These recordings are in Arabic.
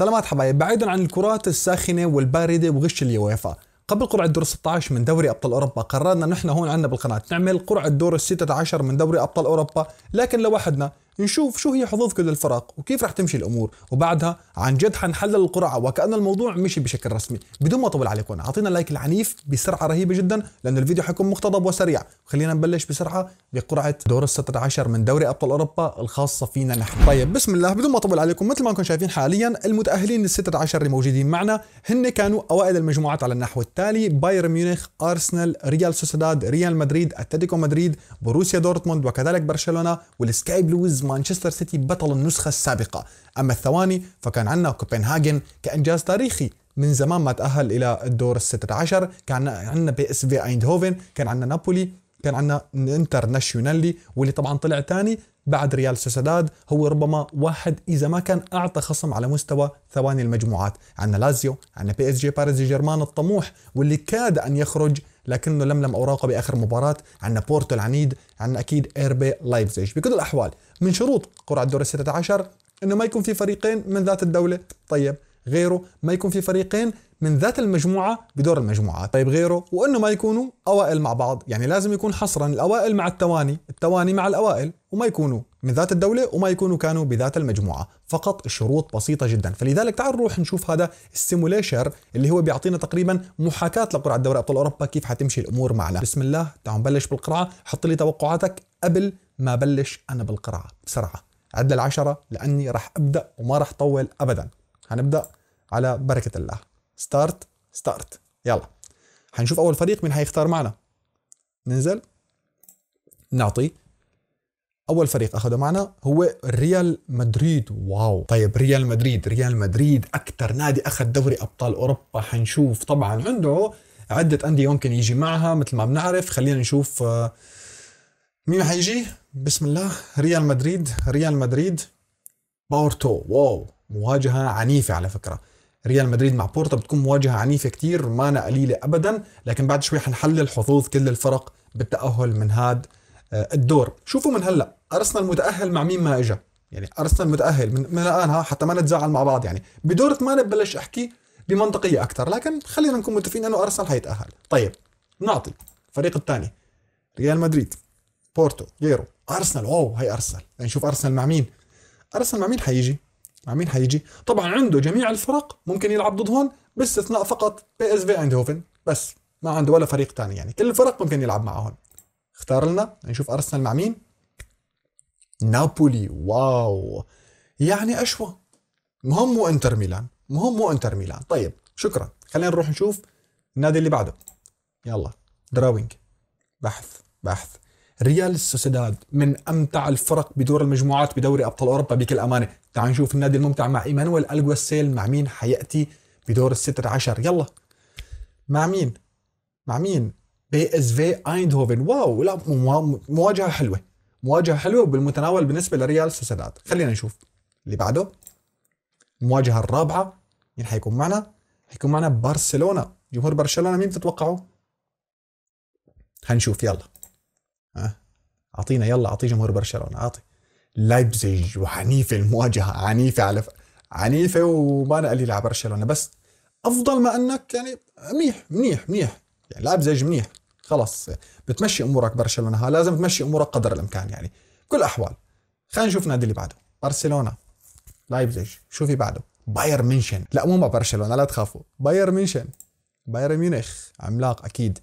سلامات حبايب بعيدا عن الكرات الساخنة والباردة وغش اليويفا قبل قرعة دور 16 من دوري أبطال أوروبا قررنا نحن هون عنا بالقناة نعمل قرعة دور 16 من دوري أبطال أوروبا لكن لوحدنا نشوف شو هي حظوظ كل الفرق وكيف رح تمشي الامور وبعدها عن جد حنحلل القرعه وكان الموضوع مشي بشكل رسمي بدون ما اطول عليكم اعطينا لايك العنيف بسرعه رهيبه جدا لانه الفيديو حيكون مقتضب وسريع خلينا نبلش بسرعه بقرعه دور ال 16 من دوري ابطال اوروبا الخاصه فينا نحن طيب بسم الله بدون ما اطول عليكم مثل ما انكم شايفين حاليا المتاهلين ال 16 اللي موجودين معنا هن كانوا اوائل المجموعات على النحو التالي بايرن ميونخ ارسنال ريال سوسيداد ريال مدريد اتلتيكو مدريد بروسيا دورتموند وكذلك برشلونه والسكاي بلوز مانشستر سيتي بطل النسخة السابقة أما الثواني فكان عندنا كوبنهاجن كإنجاز تاريخي من زمان ما تأهل إلى الدور الستة عشر كان عندنا بي اس في ايندهوفن كان عندنا نابولي كان عندنا انترناشيونالي واللي طبعا طلع ثاني بعد ريال سوسداد هو ربما واحد اذا ما كان اعطى خصم على مستوى ثواني المجموعات عندنا لازيو عندنا بي اس جي باريس جيرمان الطموح واللي كاد ان يخرج لكنه لملم اوراقه باخر مباراه عندنا بورتو العنيد عندنا اكيد ايربي لايبزيج بكل الاحوال من شروط قرعه الدور ال16 انه ما يكون في فريقين من ذات الدوله طيب غيره ما يكون في فريقين من ذات المجموعة بدور المجموعات طيب غيره وأنه ما يكونوا أوائل مع بعض يعني لازم يكون حصرا الأوائل مع التواني التواني مع الأوائل وما يكونوا من ذات الدولة وما يكونوا كانوا بذات المجموعة فقط شروط بسيطة جدا فلذلك تعال نروح نشوف هذا السيموليشر اللي هو بيعطينا تقريبا محاكاة لقرعة دوري أبطال أوروبا كيف حتمشي الأمور معنا بسم الله تعال نبلش بالقرعة حط لي توقعاتك قبل ما بلش أنا بالقرعة بسرعة عد العشرة لأني راح أبدأ وما راح طول أبدا هنبدأ على بركة الله ستارت ستارت يلا حنشوف أول فريق مين حيختار معنا ننزل نعطي اول فريق اخذه معنا هو ريال مدريد واو طيب ريال مدريد ريال مدريد اكثر نادي اخذ دوري ابطال اوروبا حنشوف طبعا عنده عده انديه ممكن يجي معها مثل ما بنعرف خلينا نشوف آه، مين حيجي بسم الله ريال مدريد ريال مدريد بورتو واو مواجهه عنيفه على فكره ريال مدريد مع بورتو بتكون مواجهه عنيفه كثير مانا قليله ابدا لكن بعد شوي حنحلل حظوظ كل الفرق بالتاهل من هذا آه، الدور شوفوا من هلا ارسنال متاهل مع مين ما اجى يعني ارسنال متاهل من, من ها حتى ما نتزعل مع بعض يعني بدور ثمانيه ببلش احكي بمنطقيه اكثر لكن خلينا نكون متفقين انه ارسنال حيتاهل طيب نعطي الفريق الثاني ريال مدريد بورتو غيرو ارسنال واو هي ارسنال نشوف يعني ارسنال مع مين ارسنال مع مين حيجي مع مين حيجي طبعا عنده جميع الفرق ممكن يلعب هون باستثناء فقط بي اس في اندهوفن بس ما عنده ولا فريق ثاني يعني كل الفرق ممكن يلعب معهم اختار لنا نشوف ارسنال مع مين نابولي واو يعني اشوى مهم مو انتر ميلان مهم مو انتر ميلان طيب شكرا خلينا نروح نشوف النادي اللي بعده يلا دراوينج بحث بحث ريال سوسيداد من امتع الفرق بدور المجموعات بدوري ابطال اوروبا بكل امانه تعال نشوف النادي الممتع مع ايمانويل الجوسيل مع مين حياتي بدور الستة عشر يلا مع مين مع مين بي اس في ايندهوفن واو لا مواجهه حلوه مواجهه حلوه وبالمتناول بالنسبه لريال سوسيداد خلينا نشوف اللي بعده المواجهه الرابعه مين حيكون معنا؟ حيكون معنا برشلونه جمهور برشلونه مين بتتوقعوا؟ هنشوف يلا ها اعطينا يلا اعطي جمهور برشلونه اعطي لايبزيج وعنيفه المواجهه عنيفه على ف... عنيفه وما انا قليل على برشلونه بس افضل ما انك يعني منيح منيح منيح يعني لايبزيج منيح خلص بتمشي امورك برشلونه ها لازم تمشي امورك قدر الامكان يعني بكل الاحوال خلينا نشوف نادي اللي بعده برشلونه لايبزيج شو في بعده باير ميونشن لا مو مع برشلونه لا تخافوا باير ميونشن باير ميونخ عملاق اكيد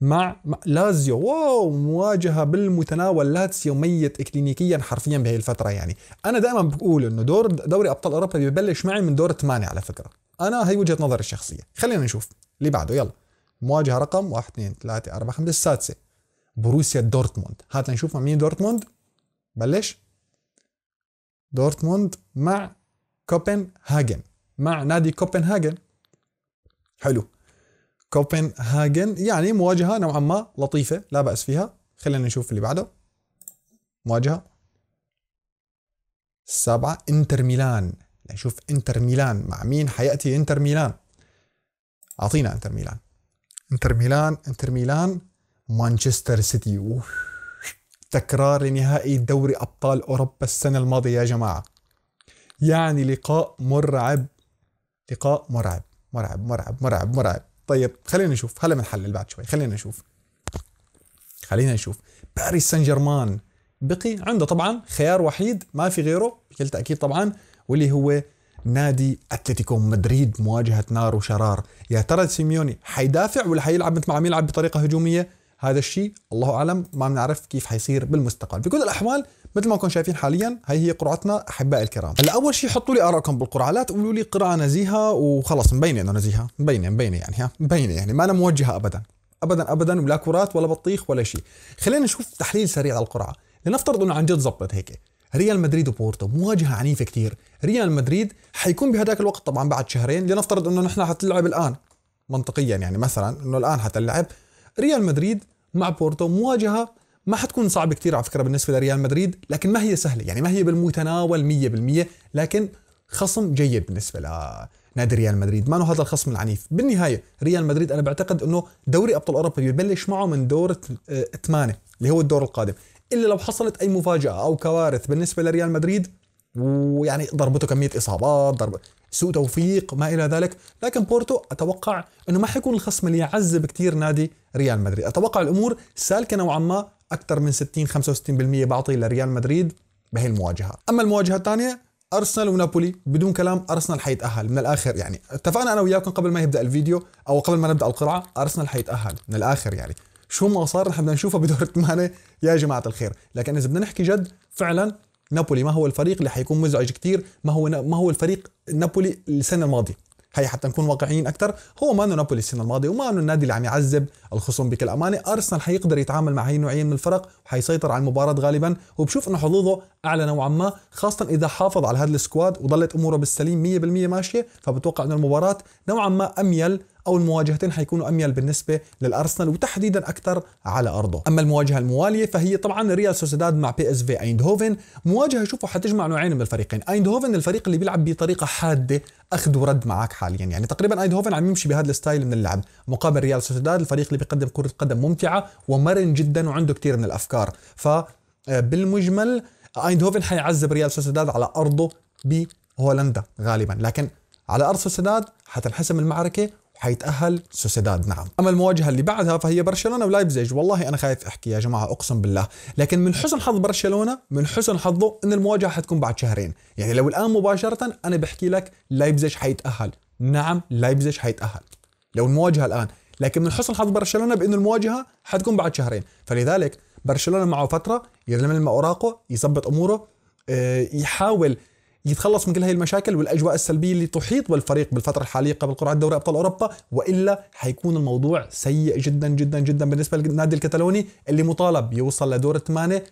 مع لازيو واو مواجهة بالمتناول لاتسيو ميت اكلينيكيا حرفيا بهي الفترة يعني أنا دائما بقول إنه دور دوري أبطال أوروبا ببلش معي من دور 8 على فكرة أنا هي وجهة نظري الشخصية خلينا نشوف اللي بعده يلا مواجهه رقم 1 2 3 4 5 السادسه بروسيا دورتموند هات نشوف مع مين دورتموند بلش دورتموند مع كوبنهاجن مع نادي كوبنهاجن حلو كوبنهاجن يعني مواجهه نوعا ما لطيفه لا باس فيها خلينا نشوف اللي بعده مواجهه السابعه انتر ميلان نشوف انتر ميلان مع مين حياتي انتر ميلان اعطينا انتر ميلان انتر ميلان انتر ميلان مانشستر سيتي تكرار لنهائي دوري أبطال أوروبا السنة الماضية يا جماعة يعني لقاء مرعب لقاء مرعب مرعب مرعب مرعب مرعب طيب خلينا نشوف هلا بنحلل بعد شوي خلينا نشوف خلينا نشوف باريس سان جيرمان بقي عنده طبعا خيار وحيد ما في غيره بكل تأكيد طبعا واللي هو نادي اتلتيكو مدريد مواجهه نار وشرار يا ترى سيميوني حيدافع ولا حيلعب مثل ما عم يلعب بطريقه هجوميه هذا الشيء الله اعلم ما بنعرف كيف حيصير بالمستقبل بكل الاحوال مثل ما نكون شايفين حاليا هي هي قرعتنا احبائي الكرام هلا اول شيء حطوا لي ارائكم بالقرعه لا تقولوا لي قرعه نزيهه وخلص مبينه انه نزيهه مبينه مبينه يعني ها مبينه يعني ما انا موجهه ابدا ابدا ابدا ولا كرات ولا بطيخ ولا شيء خلينا نشوف تحليل سريع على القرعه لنفترض انه عن جد زبطت هيك ريال مدريد وبورتو مواجهه عنيفه كثير ريال مدريد حيكون بهداك الوقت طبعا بعد شهرين لنفترض انه نحن حتلعب الان منطقيا يعني مثلا انه الان حتلعب ريال مدريد مع بورتو مواجهه ما حتكون صعبه كثير على فكره بالنسبه لريال مدريد لكن ما هي سهله يعني ما هي بالمتناول 100% لكن خصم جيد بالنسبه لنادي ريال مدريد ما هو هذا الخصم العنيف بالنهايه ريال مدريد انا بعتقد انه دوري ابطال اوروبا ببلش معه من دور آه، ثمانية اللي هو الدور القادم الا لو حصلت اي مفاجاه او كوارث بالنسبه لريال مدريد ويعني ضربته كميه اصابات ضرب سوء توفيق ما الى ذلك لكن بورتو اتوقع انه ما حيكون الخصم اللي يعذب كثير نادي ريال مدريد اتوقع الامور سالكه نوعا ما اكثر من 60 65% بعطي لريال مدريد بهي المواجهه اما المواجهه الثانيه ارسنال ونابولي بدون كلام ارسنال حيتاهل من الاخر يعني اتفقنا انا وياكم قبل ما يبدا الفيديو او قبل ما نبدا القرعه ارسنال حيتاهل من الاخر يعني شو ما صار نحن بدنا نشوفه بدور الثمانيه يا جماعه الخير لكن اذا بدنا نحكي جد فعلا نابولي ما هو الفريق اللي حيكون مزعج كثير ما هو ما هو الفريق نابولي السنه الماضيه هي حتى نكون واقعيين اكثر هو ما انه نابولي السنه الماضيه وما انه النادي اللي عم يعذب الخصوم بكل امانه ارسنال حيقدر يتعامل مع هي النوعيه من الفرق وحيسيطر على المباراه غالبا وبشوف انه حظوظه اعلى نوعا ما خاصه اذا حافظ على هذا السكواد وظلت اموره بالسليم 100% ماشيه فبتوقع انه المباراه نوعا ما اميل او المواجهتين حيكونوا اميل بالنسبه للارسنال وتحديدا اكثر على ارضه اما المواجهه المواليه فهي طبعا ريال سوسيداد مع بي اس في ايندهوفن مواجهه شوفوا حتجمع نوعين من الفريقين ايندهوفن الفريق اللي بيلعب بطريقه حاده اخذ ورد معك حاليا يعني تقريبا ايندهوفن عم يمشي بهذا الستايل من اللعب مقابل ريال سوسيداد الفريق اللي بيقدم كره قدم ممتعه ومرن جدا وعنده كثير من الافكار ف آه، بالمجمل ايندهوفن حيعذب ريال سوسيداد على ارضه بهولندا غالبا لكن على ارض سوسيداد حتنحسم المعركه حيتأهل سوسيداد نعم أما المواجهة اللي بعدها فهي برشلونة ولايبزيج والله أنا خايف أحكي يا جماعة أقسم بالله لكن من حسن حظ برشلونة من حسن حظه أن المواجهة حتكون بعد شهرين يعني لو الآن مباشرة أنا بحكي لك لايبزيج حيتأهل نعم لايبزيج حيتأهل لو المواجهة الآن لكن من حسن حظ برشلونة بأن المواجهة حتكون بعد شهرين فلذلك برشلونة معه فترة يلم اوراقه يظبط أموره آه، يحاول يتخلص من كل هاي المشاكل والاجواء السلبيه اللي تحيط بالفريق بالفتره الحاليه قبل قرعه دوري ابطال اوروبا والا حيكون الموضوع سيء جدا جدا جدا بالنسبه للنادي الكتالوني اللي مطالب يوصل لدور الثمانيه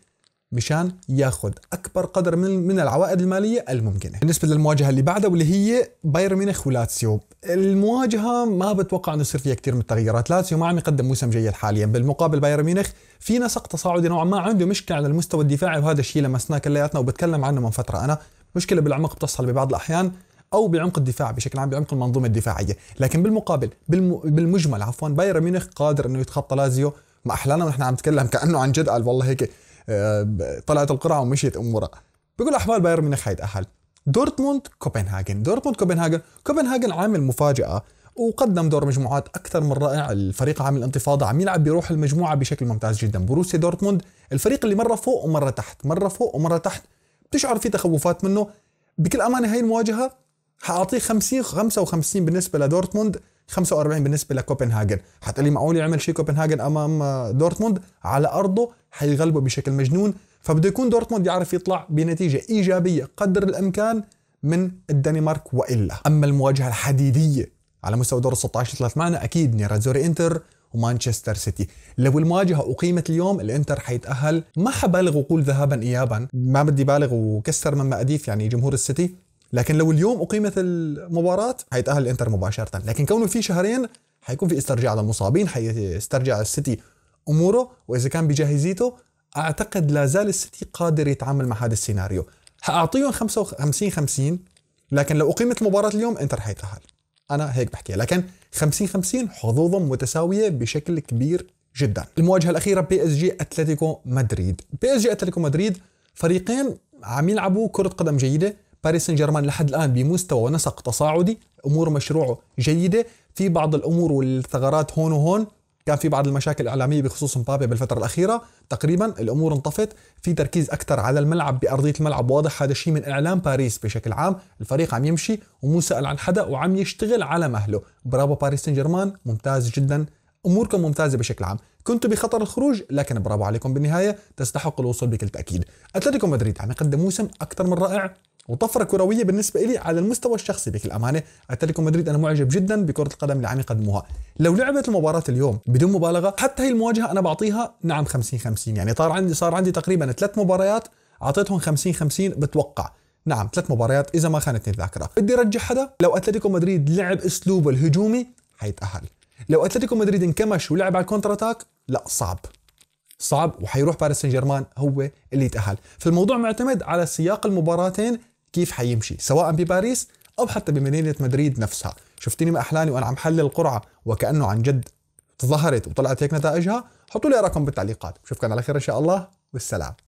مشان ياخذ اكبر قدر من من العوائد الماليه الممكنه. بالنسبه للمواجهه اللي بعدها واللي هي بايرن ميونخ ولاتسيو، المواجهه ما بتوقع انه يصير فيها كثير من التغييرات، لاتسيو ما عم يقدم موسم جيد حاليا، بالمقابل بايرن ميونخ في نسق تصاعدي نوعا ما عنده مشكله على المستوى الدفاعي وهذا الشيء لمسناه كلياتنا وبتكلم عنه من فتره انا، مشكله بالعمق بتحصل ببعض الاحيان او بعمق الدفاع بشكل عام بعمق المنظومه الدفاعيه لكن بالمقابل بالم... بالمجمل عفوا بايرن ميونخ قادر انه يتخطى لازيو ما احلانا ونحن عم نتكلم كانه عن جد قال والله هيك آه، طلعت القرعه ومشيت امورها بكل احوال بايرن ميونخ هيدا احل دورتموند كوبنهاجن دورتموند كوبنهاجن كوبنهاجن عامل مفاجاه وقدم دور مجموعات اكثر من رائع الفريق عامل انتفاضه عم يلعب بروح المجموعه بشكل ممتاز جدا بروسيا دورتموند الفريق اللي مره فوق ومره تحت مره فوق ومره تحت بتشعر في تخوفات منه بكل امانه هي المواجهه حاعطيه 50 55 بالنسبه لدورتموند 45 بالنسبه لكوبنهاجن حتقول لي معقول يعمل شيء كوبنهاجن امام دورتموند على ارضه حيغلبه بشكل مجنون فبده يكون دورتموند يعرف يطلع بنتيجه ايجابيه قدر الامكان من الدنمارك والا اما المواجهه الحديديه على مستوى دور 16 ثلاث معنا اكيد نيرات انتر ومانشستر سيتي لو المواجهة أقيمت اليوم الإنتر حيتأهل ما حبالغ وقول ذهابا إيابا ما بدي بالغ وكسر من مقاديف يعني جمهور السيتي لكن لو اليوم أقيمت المباراة حيتأهل الإنتر مباشرة لكن كونه في شهرين حيكون في استرجاع للمصابين حيسترجع السيتي أموره وإذا كان بجاهزيته أعتقد لا زال السيتي قادر يتعامل مع هذا السيناريو حأعطيهم 55 50 لكن لو أقيمت المباراة اليوم إنتر حيتأهل انا هيك بحكي لكن 50 50 حظوظهم متساويه بشكل كبير جدا المواجهه الاخيره بي اس جي اتلتيكو مدريد بي اس جي اتلتيكو مدريد فريقين عم يلعبوا كره قدم جيده باريس سان جيرمان لحد الان بمستوى ونسق تصاعدي امور مشروعه جيده في بعض الامور والثغرات هون وهون كان في بعض المشاكل الاعلاميه بخصوص مبابي بالفتره الاخيره تقريبا الامور انطفت في تركيز اكثر على الملعب بارضيه الملعب واضح هذا الشيء من اعلام باريس بشكل عام الفريق عم يمشي ومو سال عن حدا وعم يشتغل على مهله برافو باريس سان جيرمان ممتاز جدا اموركم ممتازه بشكل عام كنتوا بخطر الخروج لكن برافو عليكم بالنهايه تستحق الوصول بكل تاكيد اتلتيكو مدريد عم يقدم موسم اكثر من رائع وطفره كرويه بالنسبه لي على المستوى الشخصي بكل امانه اتلتيكو مدريد انا معجب جدا بكره القدم اللي عم يقدموها لو لعبت المباراه اليوم بدون مبالغه حتى هي المواجهه انا بعطيها نعم 50 50 يعني صار عندي صار عندي تقريبا ثلاث مباريات اعطيتهم 50 50 بتوقع نعم ثلاث مباريات اذا ما خانتني الذاكره بدي ارجع حدا لو اتلتيكو مدريد لعب اسلوبه الهجومي حيتاهل لو اتلتيكو مدريد انكمش ولعب على الكونتر اتاك لا صعب صعب وحيروح باريس سان جيرمان هو اللي يتاهل فالموضوع معتمد على سياق المباراتين كيف حيمشي سواء بباريس أو حتى بمدينة مدريد نفسها شفتيني ما أحلاني وأنا عم حلل القرعة وكأنه عن جد ظهرت وطلعت هيك نتائجها حطوا لي رقم بالتعليقات بشوفكم على خير إن شاء الله والسلام